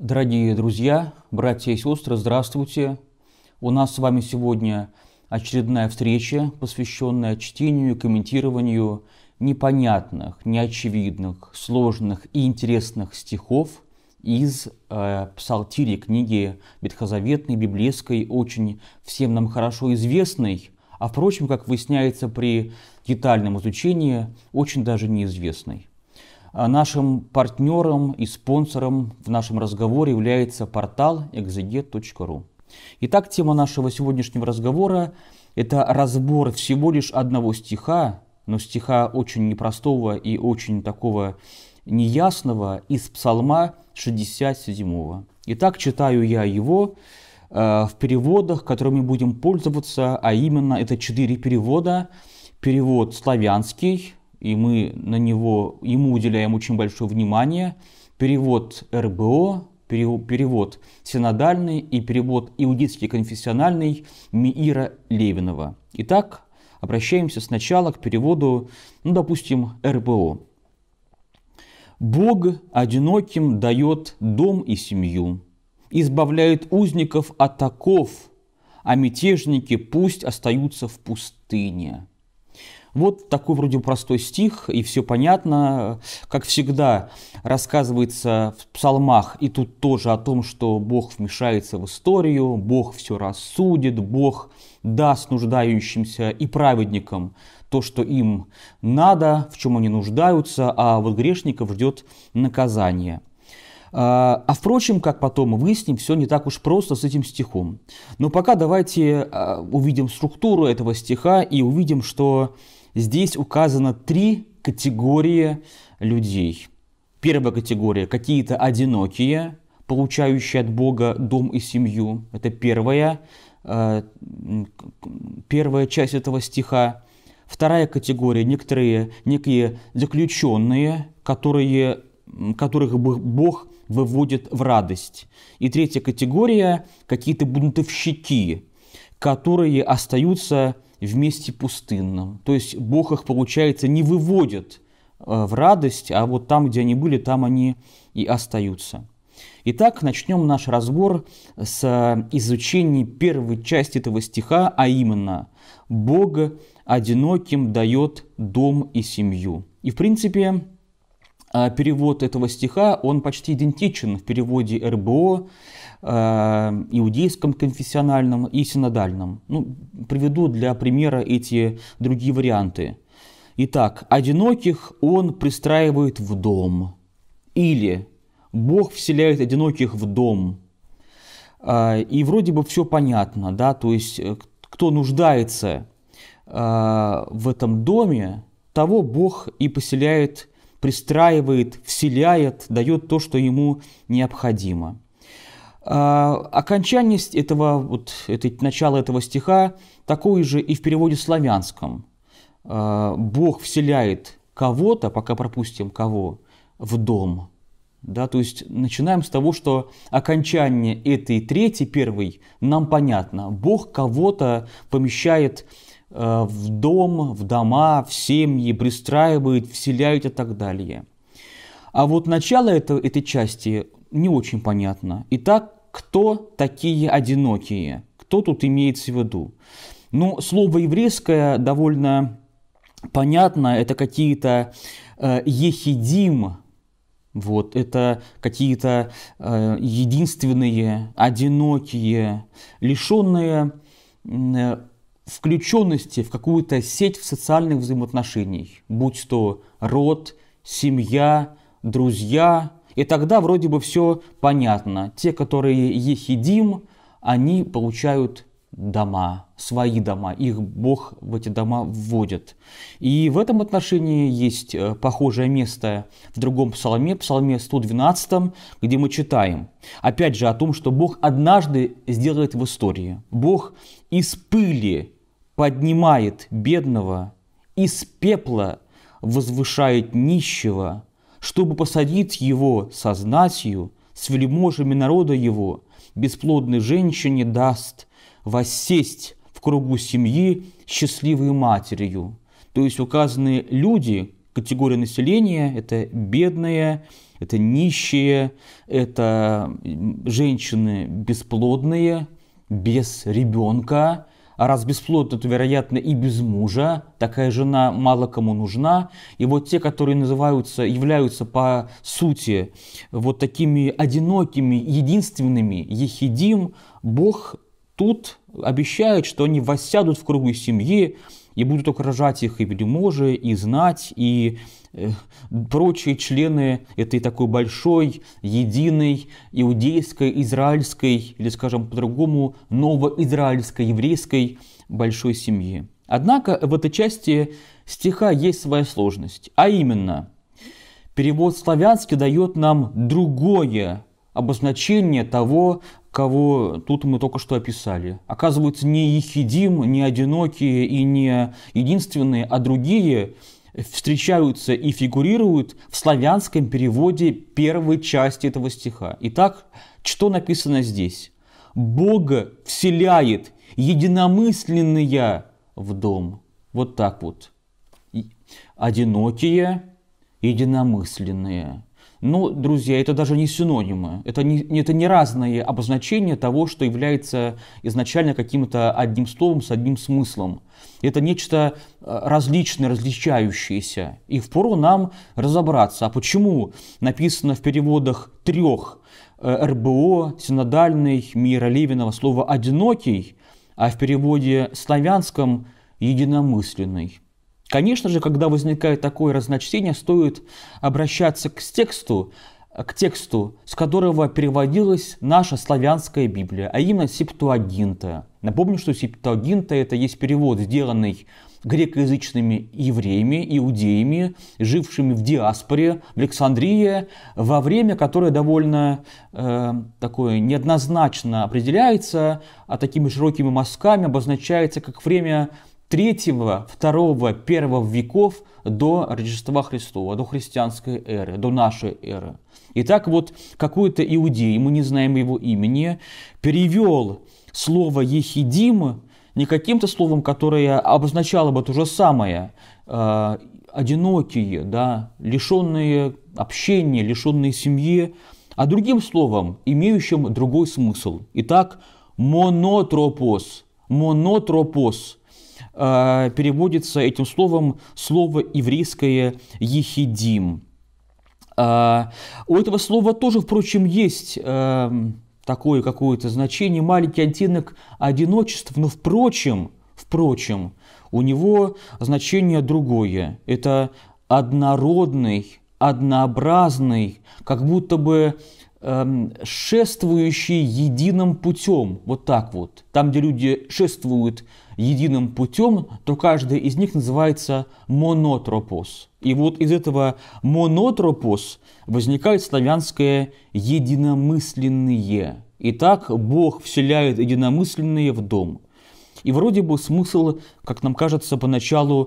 Дорогие друзья, братья и сестры, здравствуйте! У нас с вами сегодня очередная встреча, посвященная чтению и комментированию непонятных, неочевидных, сложных и интересных стихов из э, псалтири книги Ветхозаветной, библейской, очень всем нам хорошо известной, а впрочем, как выясняется при детальном изучении, очень даже неизвестной. А нашим партнером и спонсором в нашем разговоре является портал exeget.ru. Итак, тема нашего сегодняшнего разговора – это разбор всего лишь одного стиха, но стиха очень непростого и очень такого неясного из Псалма 67. Итак, читаю я его э, в переводах, которыми будем пользоваться, а именно это четыре перевода. Перевод славянский, и мы на него, ему уделяем очень большое внимание. Перевод РБО, перевод синодальный и перевод иудитский конфессиональный Миира Левинова. Итак, обращаемся сначала к переводу, ну, допустим, РБО. «Бог одиноким дает дом и семью, избавляет узников от оков, а мятежники пусть остаются в пустыне». Вот такой вроде простой стих, и все понятно. Как всегда, рассказывается в псалмах, и тут тоже о том, что Бог вмешается в историю, Бог все рассудит, Бог даст нуждающимся и праведникам то, что им надо, в чем они нуждаются, а вот грешников ждет наказание. А, а впрочем, как потом выясним, все не так уж просто с этим стихом. Но пока давайте а, увидим структуру этого стиха и увидим, что Здесь указано три категории людей. Первая категория – какие-то одинокие, получающие от Бога дом и семью. Это первая, э, первая часть этого стиха. Вторая категория – некоторые, некие заключенные, которые, которых Бог выводит в радость. И третья категория – какие-то бунтовщики, которые остаются в месте пустынном. То есть Бог их, получается, не выводит э, в радость, а вот там, где они были, там они и остаются. Итак, начнем наш разбор с э, изучения первой части этого стиха, а именно Бога одиноким дает дом и семью». И, в принципе, а перевод этого стиха, он почти идентичен в переводе РБО, э, иудейском конфессиональном и синодальном. Ну, приведу для примера эти другие варианты. Итак, одиноких он пристраивает в дом. Или Бог вселяет одиноких в дом. Э, и вроде бы все понятно, да, то есть э, кто нуждается в этом доме, того Бог и поселяет пристраивает, вселяет, дает то, что ему необходимо. А, окончание этого, вот, это, начало этого стиха такое же и в переводе славянском. А, Бог вселяет кого-то, пока пропустим кого, в дом. Да, то есть начинаем с того, что окончание этой третьей, первой, нам понятно. Бог кого-то помещает Э, в дом, в дома, в семьи, пристраивают, вселяют и так далее. А вот начало это, этой части не очень понятно. Итак, кто такие одинокие? Кто тут имеется в виду? Ну, слово еврейское довольно понятно, это какие-то э, ехидим, вот, это какие-то э, единственные, одинокие, лишенные э, включенности в какую-то сеть в социальных взаимоотношений, будь то род, семья, друзья. И тогда вроде бы все понятно. Те, которые ехидим, они получают дома, свои дома, их Бог в эти дома вводит. И в этом отношении есть э, похожее место в другом псалме, псалме 112, где мы читаем, опять же, о том, что Бог однажды сделает в истории. Бог из пыли поднимает бедного, из пепла возвышает нищего, чтобы посадить его со знатью, с вельможами народа его, бесплодной женщине даст – воссесть в кругу семьи счастливой матерью. То есть указаны люди, категория населения – это бедные, это нищие, это женщины бесплодные, без ребенка, а раз бесплодно, то, вероятно, и без мужа. Такая жена мало кому нужна. И вот те, которые называются, являются по сути вот такими одинокими, единственными, ехидим, Бог тут обещает, что они воссядут в кругу семьи и будут окружать их и вельможи, и знать, и э, прочие члены этой такой большой, единой иудейской, израильской, или, скажем по-другому, новоизраильской, еврейской большой семьи. Однако в этой части стиха есть своя сложность, а именно, перевод славянский дает нам другое обозначение того, кого тут мы только что описали. Оказывается, не ехидим, не одинокие и не единственные, а другие встречаются и фигурируют в славянском переводе первой части этого стиха. Итак, что написано здесь? «Бога вселяет единомысленные в дом». Вот так вот. Одинокие, единомысленные – но, ну, друзья, это даже не синонимы. Это не, это не разные обозначения того, что является изначально каким-то одним словом с одним смыслом. Это нечто э, различное, различающееся. И впору нам разобраться, а почему написано в переводах трех э, РБО, синодальный Мира Левинова слово «одинокий», а в переводе славянском «единомысленный». Конечно же, когда возникает такое разночтение, стоит обращаться к тексту, к тексту, с которого переводилась наша славянская Библия, а именно Септуагинта. Напомню, что Септуагинта – это есть перевод, сделанный грекоязычными евреями, иудеями, жившими в диаспоре, в Александрии, во время, которое довольно э, такое неоднозначно определяется, а такими широкими мазками обозначается как время 3, 2, 1 веков до Рождества Христова, до христианской эры, до нашей эры. Итак, вот какой-то иудей, мы не знаем его имени, перевел слово «ехидим» не каким-то словом, которое обозначало бы то же самое, э, одинокие, да, лишенные общения, лишенные семьи, а другим словом, имеющим другой смысл. Итак, монотропос, монотропос – Э, переводится этим словом слово еврейское «ехидим». Э, у этого слова тоже, впрочем, есть э, такое какое-то значение, маленький оттенок одиночества, но, впрочем, впрочем, у него значение другое. Это однородный, однообразный, как будто бы эм, шествующие единым путем, вот так вот. Там, где люди шествуют единым путем, то каждый из них называется монотропос. И вот из этого монотропос возникает славянское единомысленные. так Бог вселяет единомысленные в дом. И вроде бы смысл, как нам кажется, поначалу э,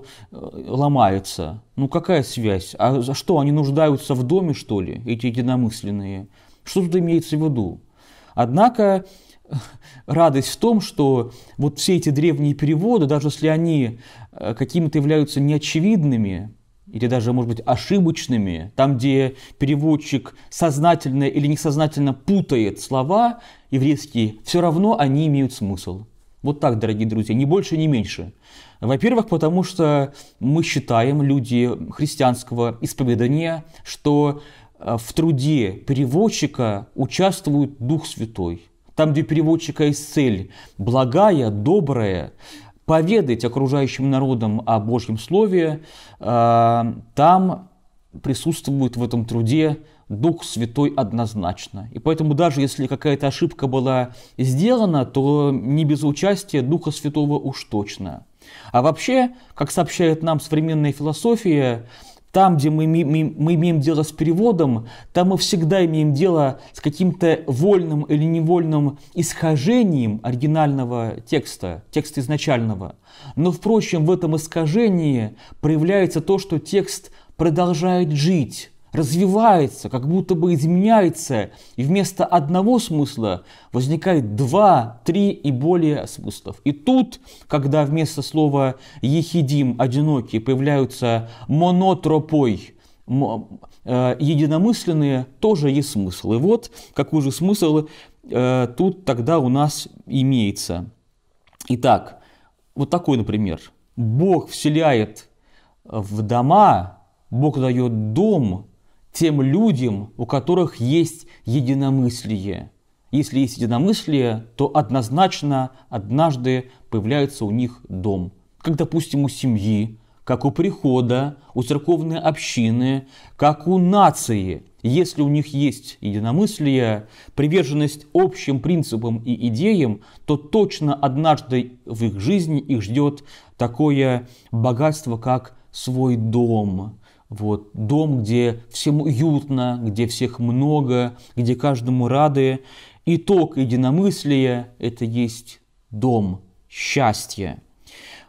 ломается. Ну какая связь? А за что, они нуждаются в доме, что ли, эти единомысленные? Что тут имеется в виду? Однако э, радость в том, что вот все эти древние переводы, даже если они э, какими-то являются неочевидными, или даже, может быть, ошибочными, там, где переводчик сознательно или несознательно путает слова еврейские, все равно они имеют смысл. Вот так, дорогие друзья, ни больше, ни меньше. Во-первых, потому что мы считаем, люди христианского исповедания, что Э, в труде переводчика участвует Дух Святой. Там, где переводчика есть цель благая, добрая, поведать окружающим народам о Божьем Слове, э, там присутствует в этом труде Дух Святой однозначно. И поэтому даже если какая-то ошибка была сделана, то не без участия Духа Святого уж точно. А вообще, как сообщает нам современная философия, там, где мы имеем, мы имеем дело с переводом, там мы всегда имеем дело с каким-то вольным или невольным искажением оригинального текста, текста изначального. Но, впрочем, в этом искажении проявляется то, что текст продолжает жить, развивается, как будто бы изменяется, и вместо одного смысла возникает два, три и более смыслов. И тут, когда вместо слова «ехидим» – «одинокий» появляются «монотропой» – э, единомысленные, тоже есть смысл. И вот какой же смысл э, тут тогда у нас имеется. Итак, вот такой, например. Бог вселяет в дома, Бог дает дом тем людям, у которых есть единомыслие. Если есть единомыслие, то однозначно однажды появляется у них дом. Как, допустим, у семьи, как у прихода, у церковной общины, как у нации. Если у них есть единомыслие, приверженность общим принципам и идеям, то точно однажды в их жизни их ждет такое богатство, как свой дом, вот, дом, где всем уютно, где всех много, где каждому рады. Итог единомыслия – это есть дом, счастья.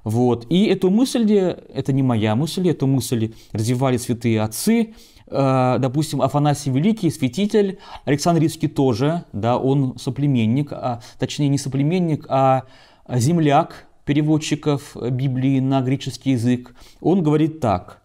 Вот. И эту мысль, это не моя мысль, эту мысль развивали святые отцы, а, допустим, Афанасий Великий, святитель, Александр Ривский тоже, да, он соплеменник, а, точнее не соплеменник, а земляк переводчиков Библии на греческий язык. Он говорит так –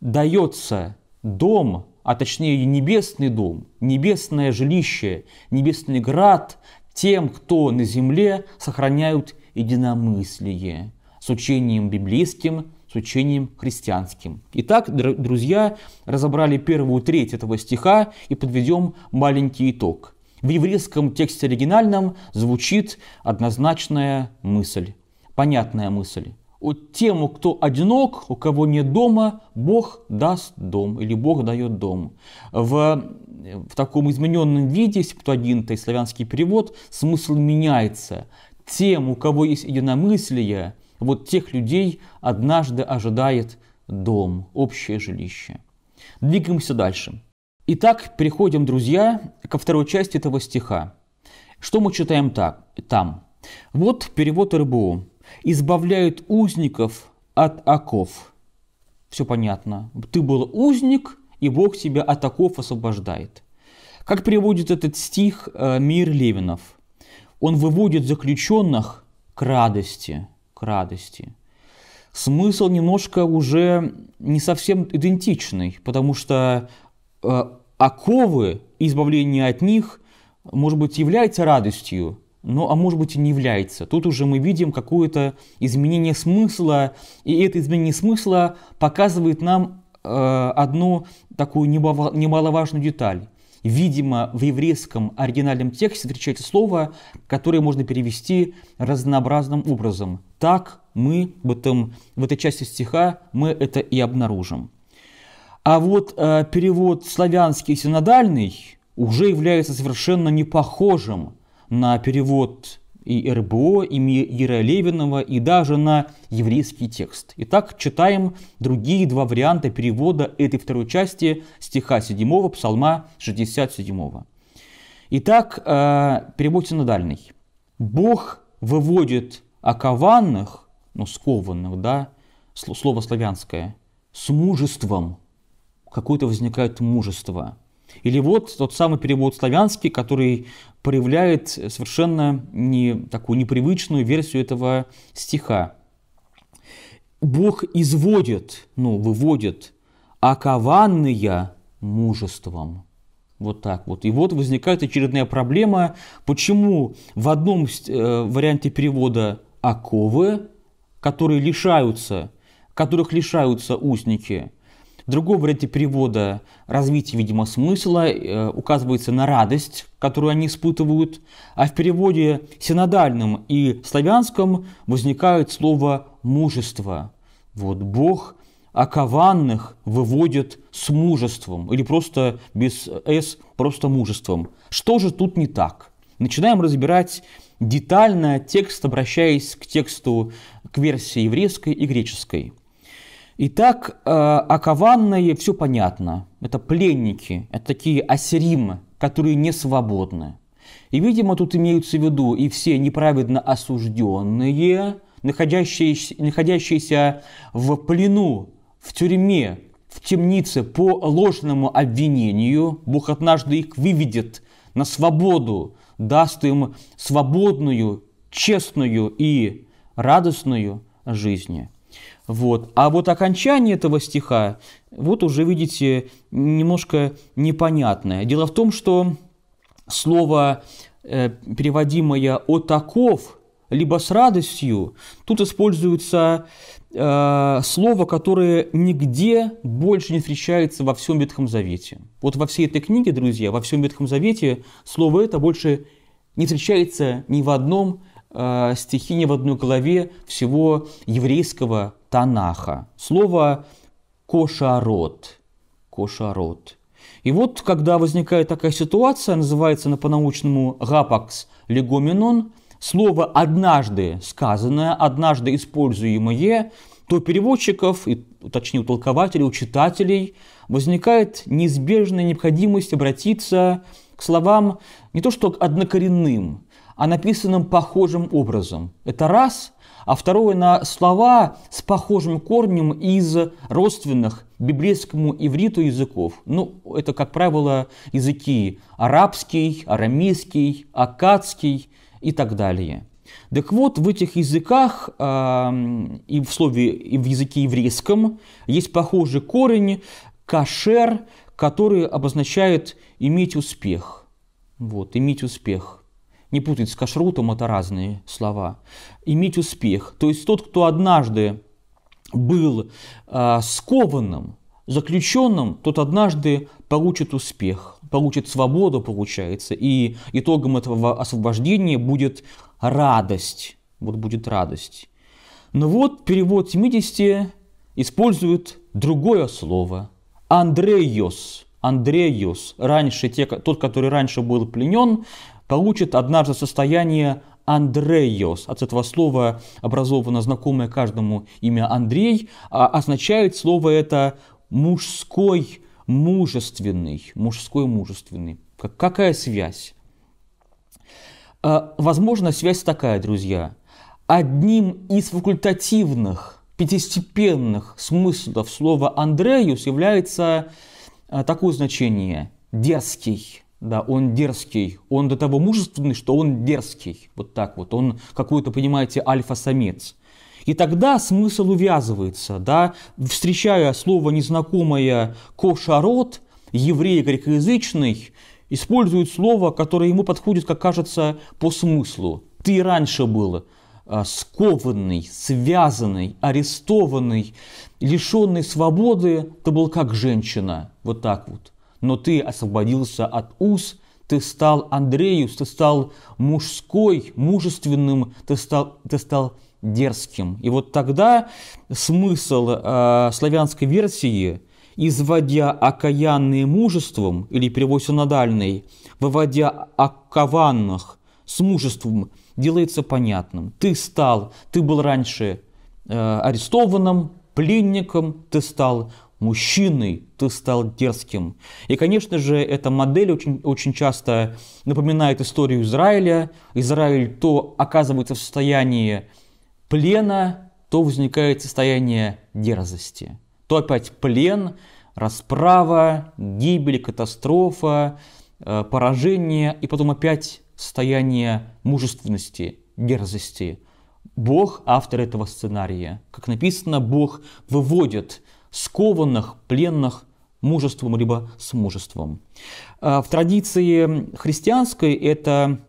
дается дом, а точнее небесный дом, небесное жилище, небесный град тем, кто на земле сохраняют единомыслие с учением библейским, с учением христианским. Итак, друзья, разобрали первую треть этого стиха и подведем маленький итог. В еврейском тексте оригинальном звучит однозначная мысль, понятная мысль вот тему, кто одинок, у кого нет дома, Бог даст дом или Бог дает дом. В, в таком измененном виде, если то один-то и славянский перевод, смысл меняется. Тем, у кого есть единомыслие, вот тех людей однажды ожидает дом, общее жилище. Двигаемся дальше. Итак, переходим, друзья, ко второй части этого стиха. Что мы читаем так, там? Вот перевод РБУ избавляют узников от оков. Все понятно. Ты был узник, и Бог тебя от оков освобождает. Как приводит этот стих э, Мир Левинов? Он выводит заключенных к радости, к радости. Смысл немножко уже не совсем идентичный, потому что э, оковы, избавление от них, может быть, является радостью, но, ну, а может быть и не является. Тут уже мы видим какое-то изменение смысла, и это изменение смысла показывает нам э, одну такую немаловажную деталь. Видимо, в еврейском оригинальном тексте встречается слово, которое можно перевести разнообразным образом. Так мы в, этом, в этой части стиха мы это и обнаружим. А вот э, перевод славянский синодальный уже является совершенно непохожим на перевод и РБО, и Мира Левинова, и даже на еврейский текст. Итак, читаем другие два варианта перевода этой второй части стиха 7 псалма 67. Итак, э, переводится на дальний. «Бог выводит окованных, ну, скованных, да, слово славянское, с мужеством». Какое-то возникает мужество – или вот тот самый перевод славянский, который проявляет совершенно не, такую непривычную версию этого стиха. Бог изводит, ну, выводит окованные а мужеством. Вот так вот. И вот возникает очередная проблема, почему в одном э, варианте перевода оковы, которые лишаются, которых лишаются узники, Другой вариант перевода – развития, видимо, смысла, э, указывается на радость, которую они испытывают, а в переводе синодальном и славянском возникает слово «мужество». Вот Бог окованных выводит с мужеством, или просто без «с», просто мужеством. Что же тут не так? Начинаем разбирать детально текст, обращаясь к тексту, к версии еврейской и греческой – Итак, окованные, э, а все понятно. Это пленники, это такие асеримы, которые не свободны. И, видимо, тут имеются в виду и все неправедно осужденные, находящиеся, находящиеся в плену, в тюрьме, в темнице по ложному обвинению. Бог однажды их выведет на свободу, даст им свободную, честную и радостную жизнь. Вот. А вот окончание этого стиха, вот уже, видите, немножко непонятное. Дело в том, что слово, э, переводимое «отаков», либо «с радостью», тут используется э, слово, которое нигде больше не встречается во всем Ветхом Завете. Вот во всей этой книге, друзья, во всем Ветхом Завете слово это больше не встречается ни в одном э, стихи не в одной главе всего еврейского Танаха. Слово «кошарот». «Кошарот». И вот, когда возникает такая ситуация, называется она по-научному «гапакс легоменон», слово «однажды сказанное», «однажды используемое», то у переводчиков, и, точнее у толкователей, у читателей возникает неизбежная необходимость обратиться к словам не то что однокоренным, а написанным похожим образом. Это раз, а второе на слова с похожим корнем из родственных библейскому ивриту языков. Ну, это, как правило, языки арабский, арамейский, акадский и так далее. Так вот, в этих языках э, и в слове, и в языке еврейском есть похожий корень кашер, который обозначает иметь успех. Вот, иметь успех не путать с кашрутом, это разные слова, иметь успех. То есть тот, кто однажды был э, скованным, заключенным, тот однажды получит успех, получит свободу, получается, и итогом этого освобождения будет радость. Вот будет радость. Но ну вот перевод 70 использует другое слово – «андрейос». «Андрейос». Раньше те, тот, который раньше был пленен, получит однажды состояние Андреос, от этого слова образовано знакомое каждому имя Андрей, а означает слово это мужской, мужественный, мужской, мужественный. как Какая связь? А, возможно, связь такая, друзья. Одним из факультативных, пятистепенных смыслов слова «Андреюс» является а, такое значение – «дерзкий», да, он дерзкий. Он до того мужественный, что он дерзкий. Вот так вот. Он какой-то, понимаете, альфа-самец. И тогда смысл увязывается, да, встречая слово незнакомое «кошарот», еврей грекоязычный, использует слово, которое ему подходит, как кажется, по смыслу. «Ты раньше был а, скованный, связанный, арестованный, лишенный свободы, ты был как женщина». Вот так вот но ты освободился от уз, ты стал Андреюс, ты стал мужской, мужественным, ты стал, ты стал дерзким. И вот тогда смысл э, славянской версии, изводя окаянные мужеством, или перевод синодальный, выводя окованных с мужеством, делается понятным. Ты стал, ты был раньше э, арестованным, пленником, ты стал мужчиной ты стал дерзким. И, конечно же, эта модель очень, очень часто напоминает историю Израиля. Израиль то оказывается в состоянии плена, то возникает состояние дерзости. То опять плен, расправа, гибель, катастрофа, э, поражение, и потом опять состояние мужественности, дерзости. Бог – автор этого сценария. Как написано, Бог выводит – скованных, пленных мужеством либо с мужеством. А, в традиции христианской это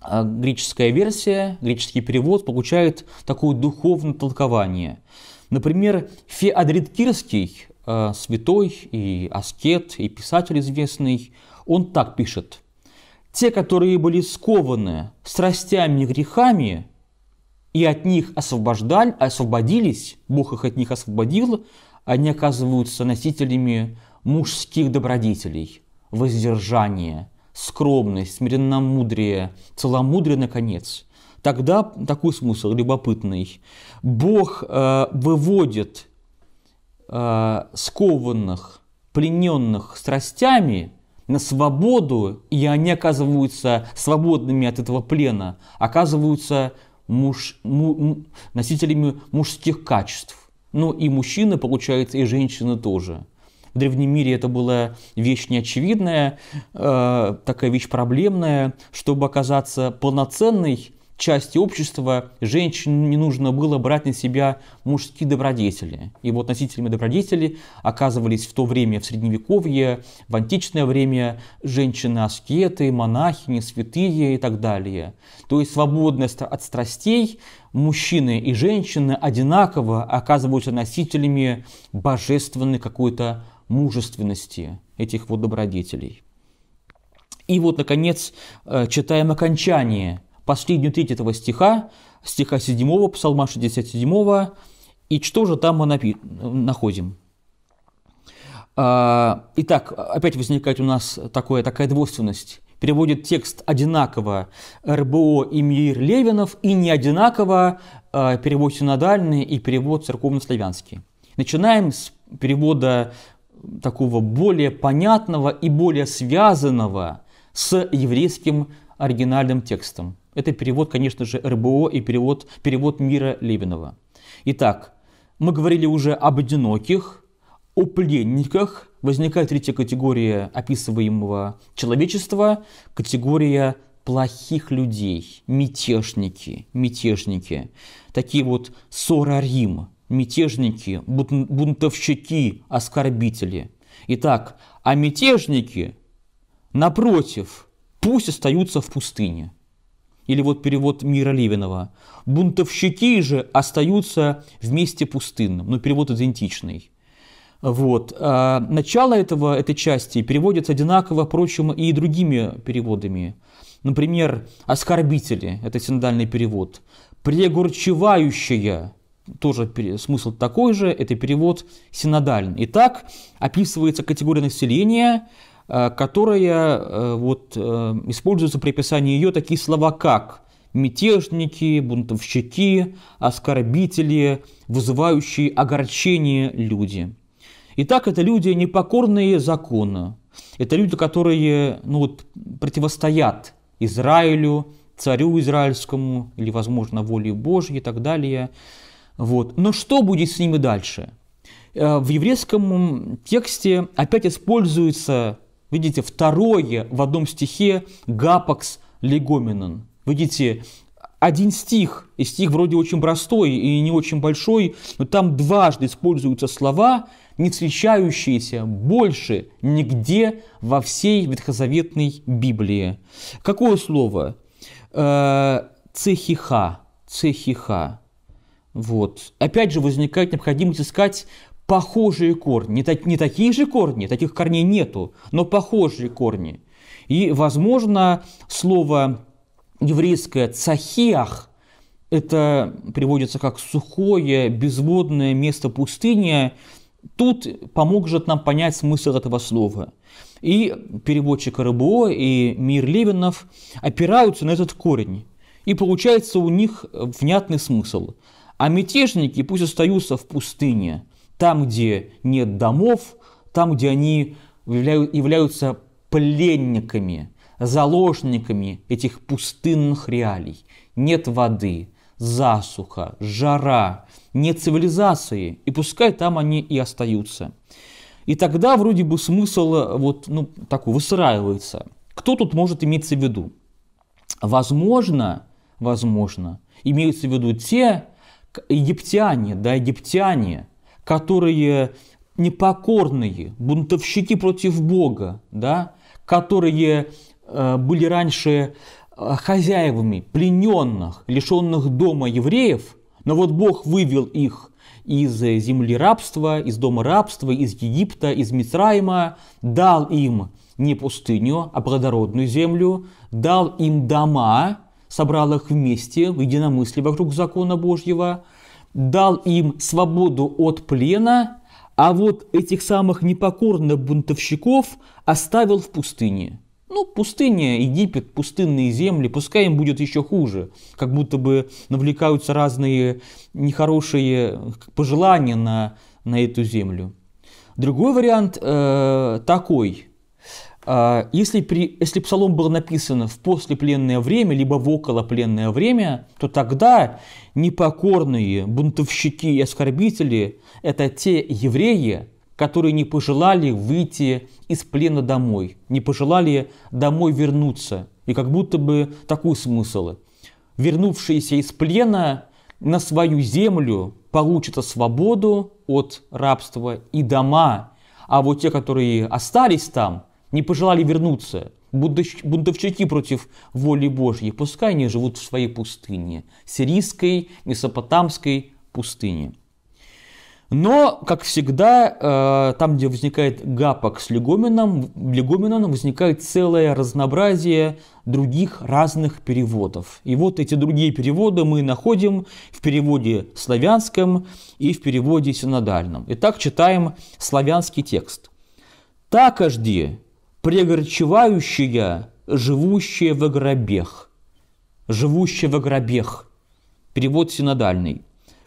а, греческая версия, греческий перевод получает такое духовное толкование. Например, Феодрит Кирский, а, святой и аскет, и писатель известный, он так пишет. «Те, которые были скованы страстями и грехами, и от них освобождали, освободились, Бог их от них освободил, они оказываются носителями мужских добродетелей, воздержания, скромность, смиренномудрие, целомудрие, наконец. Тогда такой смысл любопытный. Бог э, выводит э, скованных, плененных страстями на свободу, и они оказываются свободными от этого плена, оказываются муж, му, носителями мужских качеств. Ну и мужчины, получается, и женщины тоже. В древнем мире это была вещь неочевидная, э, такая вещь проблемная. Чтобы оказаться полноценной части общества, женщине не нужно было брать на себя мужские добродетели. И вот носителями добродетели оказывались в то время, в Средневековье, в античное время, женщины-аскеты, монахини, святые и так далее. То есть свободность от страстей мужчины и женщины одинаково оказываются носителями божественной какой-то мужественности этих вот добродетелей. И вот, наконец, э, читаем окончание, последнюю треть этого стиха, стиха 7, псалма 67, и что же там мы находим? А, итак, опять возникает у нас такое, такая двойственность переводит текст одинаково РБО и Мир Левинов, и не одинаково э, перевод синодальный и перевод церковнославянский. Начинаем с перевода такого более понятного и более связанного с еврейским оригинальным текстом. Это перевод, конечно же, РБО и перевод, перевод Мира Левинова. Итак, мы говорили уже об одиноких, о пленниках возникает третья категория описываемого человечества, категория плохих людей, мятежники, мятежники, такие вот сорарим, мятежники, бунтовщики, оскорбители. Итак, а мятежники, напротив, пусть остаются в пустыне. Или вот перевод Мира Левинова. Бунтовщики же остаются вместе пустынным, но ну, перевод идентичный. Вот. А начало этого, этой части переводится одинаково, впрочем, и другими переводами. Например, «оскорбители» – это синодальный перевод. «Прегурчевающая» тоже смысл такой же, это перевод синодальный. Итак, описывается категория населения, а, которая а, вот, а, используется при описании ее такие слова, как мятежники, бунтовщики, оскорбители, вызывающие огорчение люди – Итак, это люди непокорные закону. Это люди, которые ну, вот, противостоят Израилю, царю израильскому, или, возможно, воле Божьей и так далее. Вот. Но что будет с ними дальше? Э, в еврейском тексте опять используется, видите, второе в одном стихе «гапакс легоменон». Видите, один стих, и стих вроде очень простой и не очень большой, но там дважды используются слова, не встречающиеся больше нигде во всей ветхозаветной Библии. Какое слово? Э, Цехиха. Цехиха. Вот. Опять же возникает необходимость искать похожие корни. Не, так, не такие же корни, таких корней нету, но похожие корни. И, возможно, слово еврейское «цахиах» это приводится как сухое, безводное место пустыни, Тут поможет нам понять смысл этого слова. И переводчик РБО, и Мир Левинов опираются на этот корень. И получается у них внятный смысл. А мятежники пусть остаются в пустыне, там, где нет домов, там, где они являются пленниками, заложниками этих пустынных реалий. Нет воды, засуха, жара, не цивилизации, и пускай там они и остаются. И тогда вроде бы смысл э, вот ну, такой выстраивается. Кто тут может иметься в виду? Возможно, возможно, имеются в виду те египтяне, да, египтяне, которые непокорные, бунтовщики против Бога, да, которые э, были раньше э, хозяевами плененных, лишенных дома евреев – но вот Бог вывел их из э, земли рабства, из дома рабства, из Египта, из Мицраима, дал им не пустыню, а плодородную землю, дал им дома, собрал их вместе в единомыслие вокруг закона Божьего, дал им свободу от плена, а вот этих самых непокорных бунтовщиков оставил в пустыне. Ну, пустыня, Египет, пустынные земли, пускай им будет еще хуже. Как будто бы навлекаются разные нехорошие э, пожелания на, на эту землю. Другой вариант э, такой. Э, если, при, если псалом был написан в послепленное время, либо в околопленное время, то тогда непокорные бунтовщики и оскорбители – это те евреи, которые не пожелали выйти из плена домой, не пожелали домой вернуться. И как будто бы такой смысл. Вернувшиеся из плена на свою землю получат свободу от рабства и дома, а вот те, которые остались там, не пожелали вернуться, бунтовщики против воли Божьей, пускай они живут в своей пустыне, сирийской, месопотамской пустыне. Но, как всегда, э, там, где возникает гапок с легуменом, легуменом возникает целое разнообразие других разных переводов. И вот эти другие переводы мы находим в переводе славянском и в переводе синодальном. Итак, читаем славянский текст. «Такожди, прегорчевающая, живущая в гробех». «Живущая в гробех». Перевод синодальный.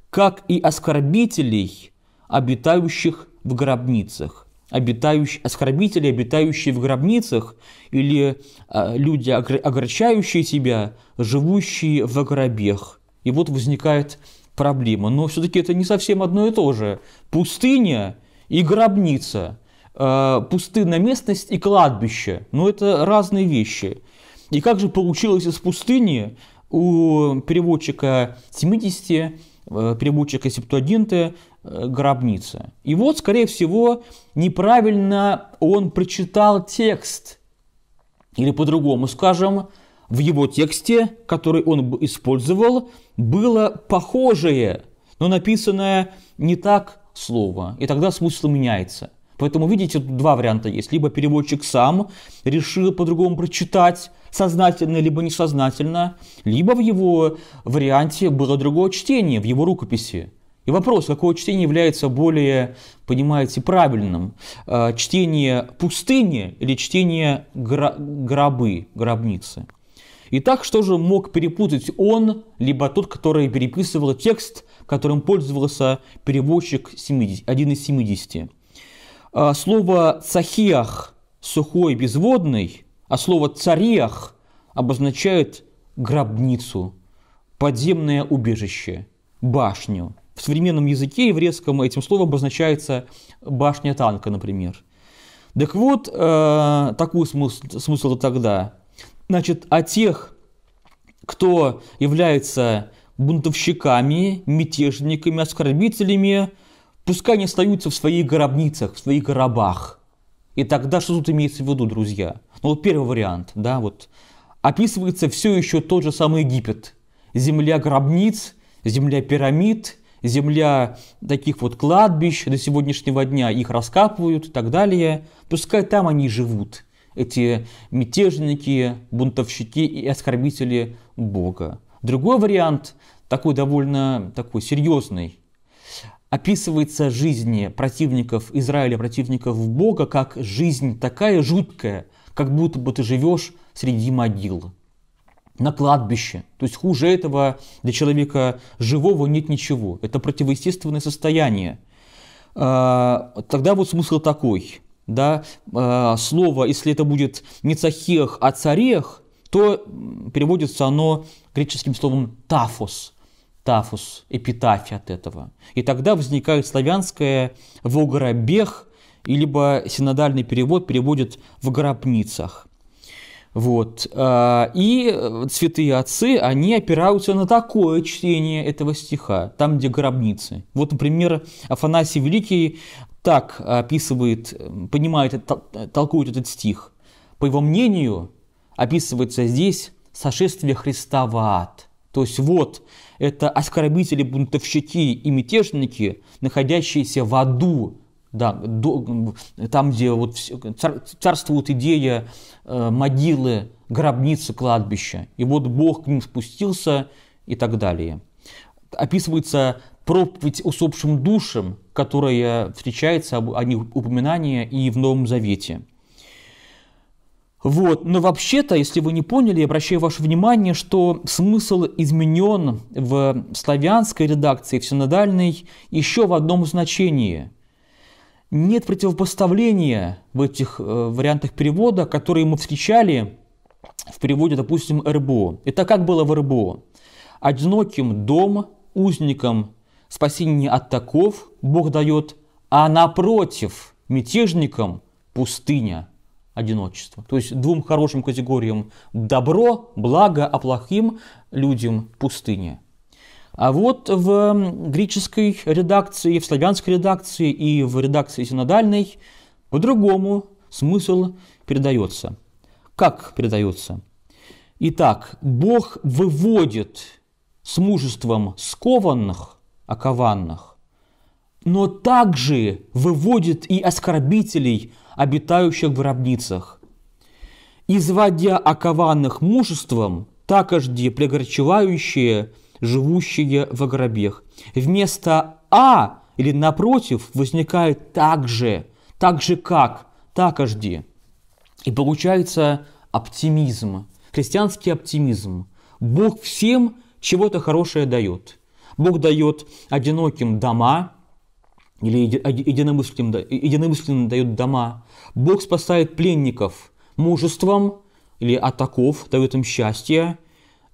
«Как и оскорбителей, обитающих в гробницах обитающие, оскорбители, обитающие в гробницах, или э, люди, огорчающие тебя, живущие в гробех. И вот возникает проблема. Но все-таки это не совсем одно и то же. Пустыня и гробница, э, пустынная местность и кладбище. Но ну, это разные вещи. И как же получилось из пустыни у переводчика 70 Э, переводчика септуагинты э, гробница. И вот, скорее всего, неправильно он прочитал текст. Или по-другому скажем, в его тексте, который он использовал, было похожее, но написанное не так слово. И тогда смысл меняется – Поэтому, видите, тут два варианта есть. Либо переводчик сам решил по-другому прочитать, сознательно, либо несознательно, либо в его варианте было другое чтение, в его рукописи. И вопрос, какое чтение является более, понимаете, правильным? Э, чтение пустыни или чтение гро- гробы, гробницы? Итак, что же мог перепутать он, либо тот, который переписывал текст, которым пользовался переводчик 70, 1 из 70? А, слово «цахиах» – сухой, безводный, а слово «цариах» обозначает гробницу, подземное убежище, башню. В современном языке еврейском этим словом обозначается башня танка, например. Так вот, э, такой смысл, смысл тогда. Значит, о тех, кто является бунтовщиками, мятежниками, оскорбителями, Пускай они остаются в своих гробницах, в своих гробах. И тогда что тут имеется в виду, друзья? Ну вот первый вариант, да, вот. Описывается все еще тот же самый Египет. Земля гробниц, земля пирамид, земля таких вот кладбищ до сегодняшнего дня. Их раскапывают и так далее. Пускай там они живут, эти мятежники, бунтовщики и оскорбители Бога. Другой вариант, такой довольно такой серьезный, описывается жизнь противников Израиля, противников Бога, как жизнь такая жуткая, как будто бы ты живешь среди могил, на кладбище. То есть хуже этого для человека живого нет ничего. Это противоестественное состояние. А, тогда вот смысл такой. Да, а, слово, если это будет не цахех, а царех, то переводится оно греческим словом «тафос», тафус, эпитафия от этого. И тогда возникает славянское в гробех, либо синодальный перевод переводит в гробницах. Вот. А, и святые отцы, они опираются на такое чтение этого стиха, там, где гробницы. Вот, например, Афанасий Великий так описывает, понимает, толкует этот стих. По его мнению, описывается здесь сошествие Христа в ад. То есть вот это оскорбители, бунтовщики и мятежники, находящиеся в аду, да, до, там, где вот цар, царствует идея э, могилы, гробницы, кладбища. И вот Бог к ним спустился и так далее. Описывается проповедь усопшим душам, которая встречается, о них упоминание и в Новом Завете – вот. Но вообще-то, если вы не поняли, я обращаю ваше внимание, что смысл изменен в славянской редакции, в синодальной, еще в одном значении. Нет противопоставления в этих э, вариантах перевода, которые мы встречали в переводе, допустим, РБО. Это как было в РБО? «Одиноким дом, узникам спасение от таков Бог дает, а напротив мятежникам пустыня» одиночество. То есть двум хорошим категориям добро, благо, а плохим людям пустыня. А вот в греческой редакции, в славянской редакции и в редакции синодальной по-другому смысл передается. Как передается? Итак, Бог выводит с мужеством скованных, окованных, но также выводит и оскорбителей, обитающих в гробницах. Изводя окованных мужеством, такожди пригорчевающие, живущие в гробех. Вместо «а» или «напротив» возникает «так же», «так же как», «такожди». И получается оптимизм, христианский оптимизм. Бог всем чего-то хорошее дает. Бог дает одиноким дома, или единомышленным, единомышленным дает дома. Бог спасает пленников мужеством или атаков, дает им счастье.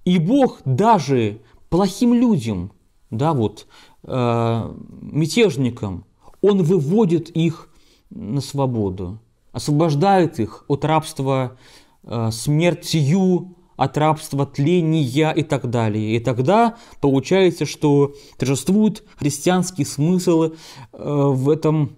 И Бог даже плохим людям, да, вот, э, мятежникам, Он выводит их на свободу, освобождает их от рабства э, смертью, от рабства тления и так далее. И тогда получается, что торжествует христианский смысл э, в этом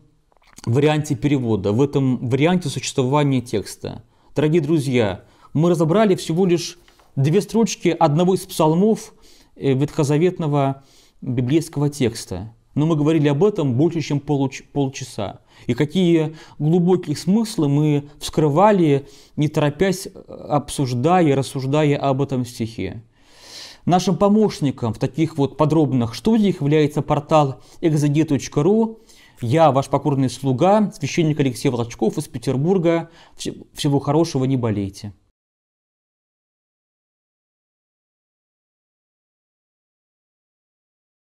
варианте перевода, в этом варианте существования текста. Дорогие друзья, мы разобрали всего лишь две строчки одного из псалмов э, ветхозаветного библейского текста. Но мы говорили об этом больше, чем получ- полчаса и какие глубокие смыслы мы вскрывали, не торопясь, обсуждая рассуждая об этом стихе. Нашим помощником в таких вот подробных студиях является портал exeget.ru. Я, ваш покорный слуга, священник Алексей Волочков из Петербурга. Всего хорошего, не болейте.